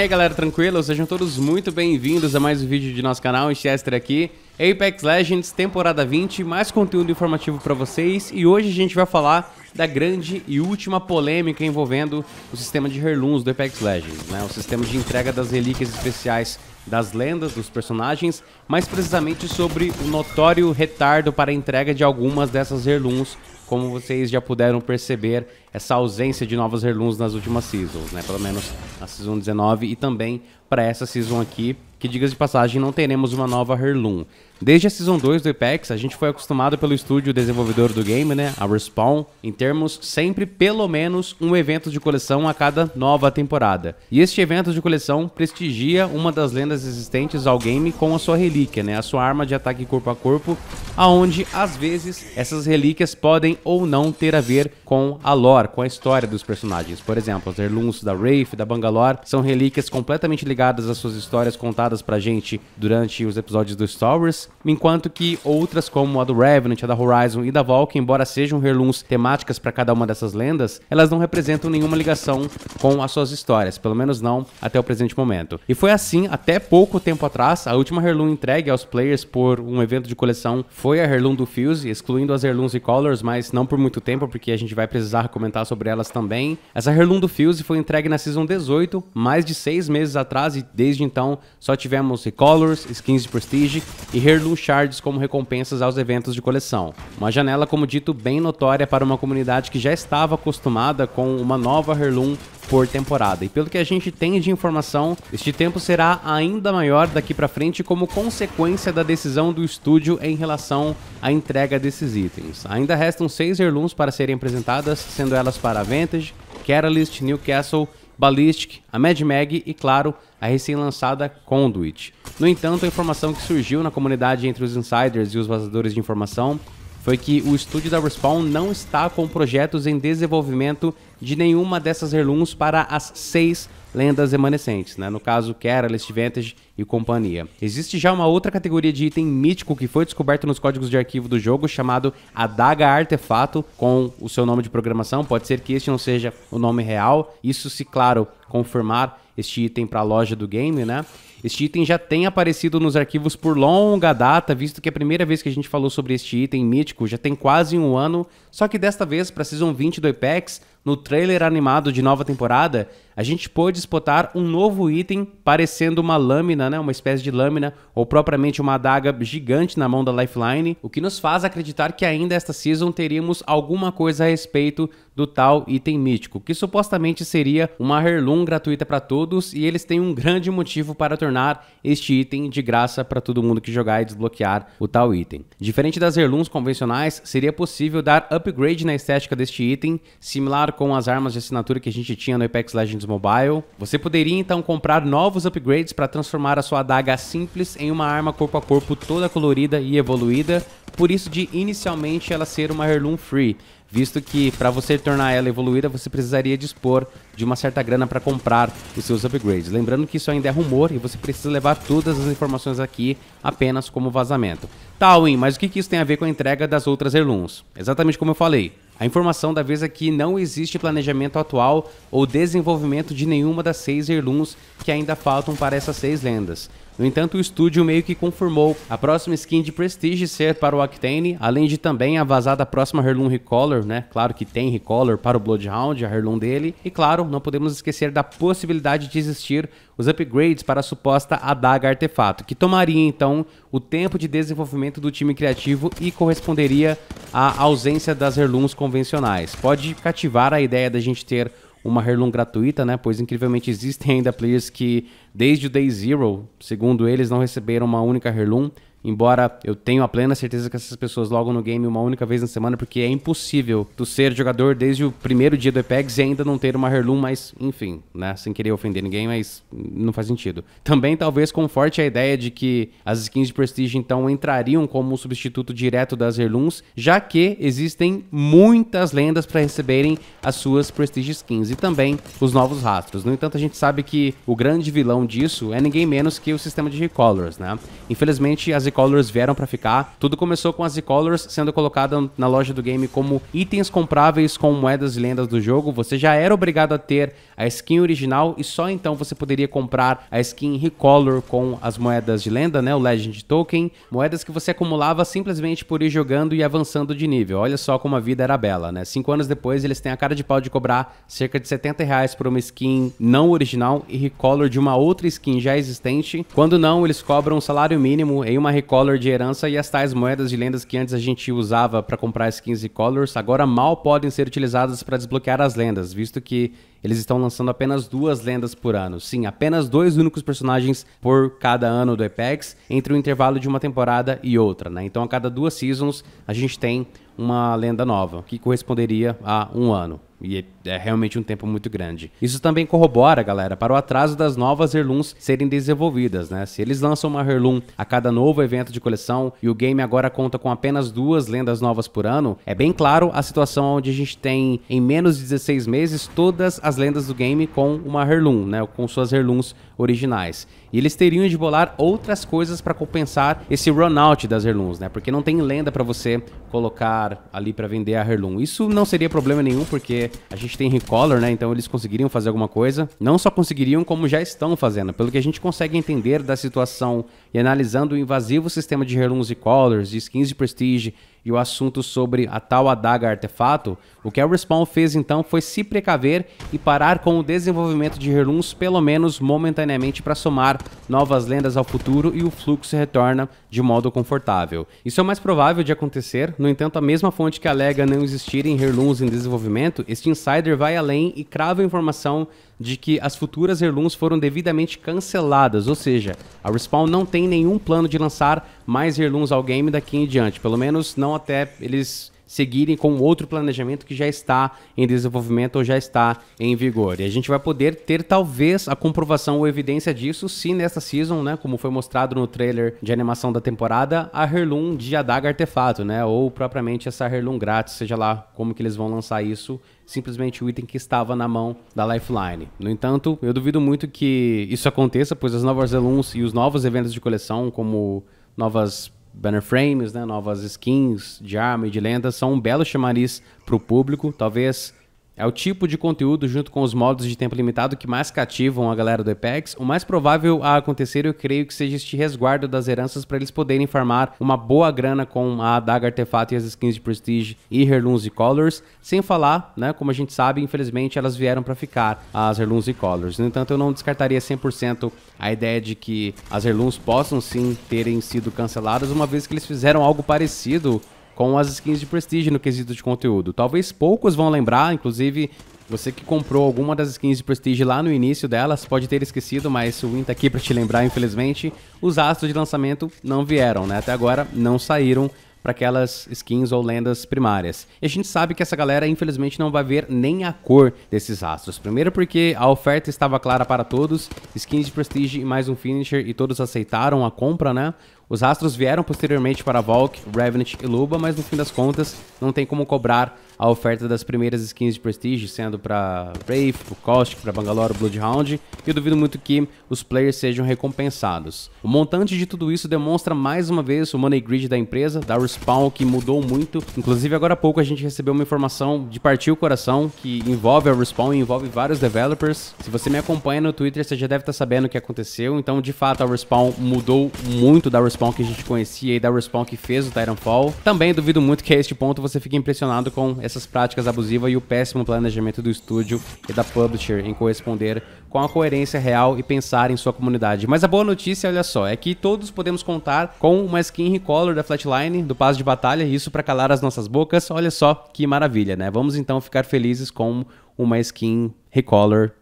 E aí galera, tranquilo? Sejam todos muito bem-vindos a mais um vídeo de nosso canal, Chester aqui, Apex Legends, temporada 20, mais conteúdo informativo para vocês e hoje a gente vai falar da grande e última polêmica envolvendo o sistema de Herlums do Apex Legends, né? o sistema de entrega das relíquias especiais das lendas, dos personagens, mais precisamente sobre o notório retardo para a entrega de algumas dessas Herlums como vocês já puderam perceber, essa ausência de novas Herlums nas últimas seasons, né? Pelo menos na Season 19 e também para essa Season aqui, que diga de passagem, não teremos uma nova Herlum. Desde a Season 2 do Apex, a gente foi acostumado pelo estúdio desenvolvedor do game, né, a Respawn, em termos sempre pelo menos um evento de coleção a cada nova temporada. E este evento de coleção prestigia uma das lendas existentes ao game com a sua relíquia, né, a sua arma de ataque corpo a corpo, aonde às vezes essas relíquias podem ou não ter a ver com a lore, com a história dos personagens. Por exemplo, os Erluns da Wraith, da Bangalore, são relíquias completamente ligadas às suas histórias contadas pra gente durante os episódios do Star Wars, enquanto que outras como a do Revenant, a da Horizon e da Valk, embora sejam reluns temáticas para cada uma dessas lendas, elas não representam nenhuma ligação com as suas histórias, pelo menos não até o presente momento. E foi assim até pouco tempo atrás, a última Herlum entregue aos players por um evento de coleção foi a Herlum do Fuse, excluindo as Herlums e Colors, mas não por muito tempo, porque a gente vai precisar comentar sobre elas também. Essa Herlum do Fuse foi entregue na Season 18, mais de seis meses atrás, e desde então só tivemos Recolors, Skins de Prestige e Herlum ter Shards como recompensas aos eventos de coleção. Uma janela, como dito, bem notória para uma comunidade que já estava acostumada com uma nova heirloom por temporada. E pelo que a gente tem de informação, este tempo será ainda maior daqui para frente como consequência da decisão do estúdio em relação à entrega desses itens. Ainda restam seis heirlooms para serem apresentadas, sendo elas para Vantage, Catalyst, Newcastle Ballistic, a Mad Mag e, claro, a recém-lançada Conduit. No entanto, a informação que surgiu na comunidade entre os insiders e os vazadores de informação foi que o estúdio da Respawn não está com projetos em desenvolvimento de nenhuma dessas heirlooms para as seis lendas remanescentes, né? no caso Keralist, Vantage e companhia. Existe já uma outra categoria de item mítico que foi descoberto nos códigos de arquivo do jogo, chamado Adaga Artefato, com o seu nome de programação, pode ser que este não seja o nome real, isso se, claro, confirmar este item para a loja do game, né? Este item já tem aparecido nos arquivos por longa data, visto que é a primeira vez que a gente falou sobre este item mítico já tem quase um ano, só que desta vez para Season 20 do Apex, no trailer animado de nova temporada, a gente pôde espotar um novo item parecendo uma lâmina, né, uma espécie de lâmina, ou propriamente uma adaga gigante na mão da Lifeline, o que nos faz acreditar que ainda esta season teríamos alguma coisa a respeito do tal item mítico, que supostamente seria uma heirloom gratuita para todos, e eles têm um grande motivo para tornar este item de graça para todo mundo que jogar e desbloquear o tal item. Diferente das heirlooms convencionais, seria possível dar upgrade na estética deste item, similar com as armas de assinatura que a gente tinha no Apex Legends Mobile. Você poderia então comprar novos upgrades para transformar a sua adaga simples em uma arma corpo a corpo toda colorida e evoluída, por isso de inicialmente ela ser uma Heirloom Free, visto que para você tornar ela evoluída você precisaria dispor de uma certa grana para comprar os seus upgrades. Lembrando que isso ainda é rumor e você precisa levar todas as informações aqui apenas como vazamento. Tá, Win, mas o que, que isso tem a ver com a entrega das outras Heirlooms? Exatamente como eu falei. A informação da vez é que não existe planejamento atual ou desenvolvimento de nenhuma das seis Irluns que ainda faltam para essas seis lendas. No entanto, o estúdio meio que confirmou a próxima skin de Prestige ser para o Octane, além de também a vazada próxima Herlum Recolor, né? Claro que tem Recolor para o Bloodhound, a Herlum dele. E claro, não podemos esquecer da possibilidade de existir os upgrades para a suposta adaga artefato, que tomaria então o tempo de desenvolvimento do time criativo e corresponderia à ausência das Herlums convencionais. Pode cativar a ideia da gente ter uma Herlum gratuita, né? Pois incrivelmente existem ainda players que, desde o Day Zero, segundo eles, não receberam uma única Herlum. Embora eu tenha a plena certeza que essas pessoas logam no game uma única vez na semana, porque é impossível tu ser jogador desde o primeiro dia do Apex e ainda não ter uma Herloom, mas enfim, né? Sem querer ofender ninguém, mas não faz sentido. Também talvez conforte a ideia de que as skins de Prestige então entrariam como um substituto direto das Herlooms, já que existem muitas lendas para receberem as suas Prestige skins e também os novos rastros. No entanto, a gente sabe que o grande vilão disso é ninguém menos que o sistema de recolors, né? Infelizmente, as e-colors vieram para ficar. Tudo começou com as e-colors sendo colocada na loja do game como itens compráveis com moedas e lendas do jogo. Você já era obrigado a ter a skin original e só então você poderia comprar a skin recolor com as moedas de lenda, né, o Legend Token, moedas que você acumulava simplesmente por ir jogando e avançando de nível. Olha só como a vida era bela, né? Cinco anos depois eles têm a cara de pau de cobrar cerca de 70 reais por uma skin não original e recolor de uma outra skin já existente. Quando não, eles cobram um salário mínimo em uma Recolor de herança e as tais moedas de lendas que antes a gente usava para comprar skins e colors agora mal podem ser utilizadas para desbloquear as lendas, visto que eles estão lançando apenas duas lendas por ano. Sim, apenas dois únicos personagens por cada ano do Apex, entre o intervalo de uma temporada e outra, né? Então a cada duas seasons a gente tem uma lenda nova, que corresponderia a um ano. E é, é realmente um tempo muito grande. Isso também corrobora, galera, para o atraso das novas Heirlooms serem desenvolvidas, né? Se eles lançam uma Heirloom a cada novo evento de coleção e o game agora conta com apenas duas lendas novas por ano, é bem claro a situação onde a gente tem, em menos de 16 meses, todas as as lendas do game com uma Herloom, né, com suas Herlooms originais. E eles teriam de bolar outras coisas para compensar esse run-out das Herlooms, né, porque não tem lenda para você colocar ali para vender a Herloom. Isso não seria problema nenhum, porque a gente tem Recolor, né, então eles conseguiriam fazer alguma coisa. Não só conseguiriam, como já estão fazendo. Pelo que a gente consegue entender da situação e analisando o invasivo sistema de Herlooms e Colors, de skins de Prestige e o assunto sobre a tal adaga artefato, o que a Respawn fez então foi se precaver e parar com o desenvolvimento de Heirlooms pelo menos momentaneamente para somar novas lendas ao futuro e o fluxo retorna de modo confortável. Isso é o mais provável de acontecer, no entanto a mesma fonte que alega não existirem Heirlooms em desenvolvimento, este insider vai além e crava informação de que as futuras Heirlooms foram devidamente canceladas, ou seja, a Respawn não tem nenhum plano de lançar mais Heirlooms ao game daqui em diante, pelo menos não até eles seguirem com outro planejamento que já está em desenvolvimento ou já está em vigor. E a gente vai poder ter talvez a comprovação ou evidência disso se nesta season, né, como foi mostrado no trailer de animação da temporada, a Herlum de Adaga Artefato, né, ou propriamente essa Herlum grátis, seja lá como que eles vão lançar isso simplesmente o item que estava na mão da Lifeline. No entanto, eu duvido muito que isso aconteça, pois as novas alunos e os novos eventos de coleção, como novas banner frames, né, novas skins de arma e de lenda, são um belo chamariz para o público. Talvez é o tipo de conteúdo, junto com os modos de tempo limitado, que mais cativam a galera do Apex. O mais provável a acontecer, eu creio que seja este resguardo das heranças para eles poderem farmar uma boa grana com a adaga artefato e as skins de Prestige e Herluns e Colors. Sem falar, né, como a gente sabe, infelizmente elas vieram para ficar, as Herluns e Colors. No entanto, eu não descartaria 100% a ideia de que as Herluns possam sim terem sido canceladas, uma vez que eles fizeram algo parecido com as skins de prestígio no quesito de conteúdo. Talvez poucos vão lembrar, inclusive você que comprou alguma das skins de Prestige lá no início delas pode ter esquecido, mas o Win tá aqui para te lembrar, infelizmente. Os astros de lançamento não vieram, né? Até agora não saíram para aquelas skins ou lendas primárias. E a gente sabe que essa galera, infelizmente, não vai ver nem a cor desses rastros. Primeiro porque a oferta estava clara para todos, skins de prestígio e mais um finisher, e todos aceitaram a compra, né? Os rastros vieram posteriormente para Valk, Revenant e Luba, mas no fim das contas não tem como cobrar a oferta das primeiras skins de Prestige, sendo para Wraith, para Caustic, para Bangalore, Bloodhound, e eu duvido muito que os players sejam recompensados. O montante de tudo isso demonstra mais uma vez o money grid da empresa, da Respawn, que mudou muito. Inclusive, agora há pouco a gente recebeu uma informação de partir o coração, que envolve a Respawn e envolve vários developers. Se você me acompanha no Twitter, você já deve estar tá sabendo o que aconteceu, então de fato a Respawn mudou muito da Respawn Respawn que a gente conhecia e da Respawn que fez o Titanfall. Também duvido muito que a este ponto você fique impressionado com essas práticas abusivas e o péssimo planejamento do estúdio e da publisher em corresponder com a coerência real e pensar em sua comunidade. Mas a boa notícia, olha só, é que todos podemos contar com uma skin recolor da Flatline, do Passo de Batalha, e isso para calar as nossas bocas. Olha só que maravilha, né? Vamos então ficar felizes com uma skin recolor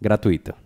gratuita.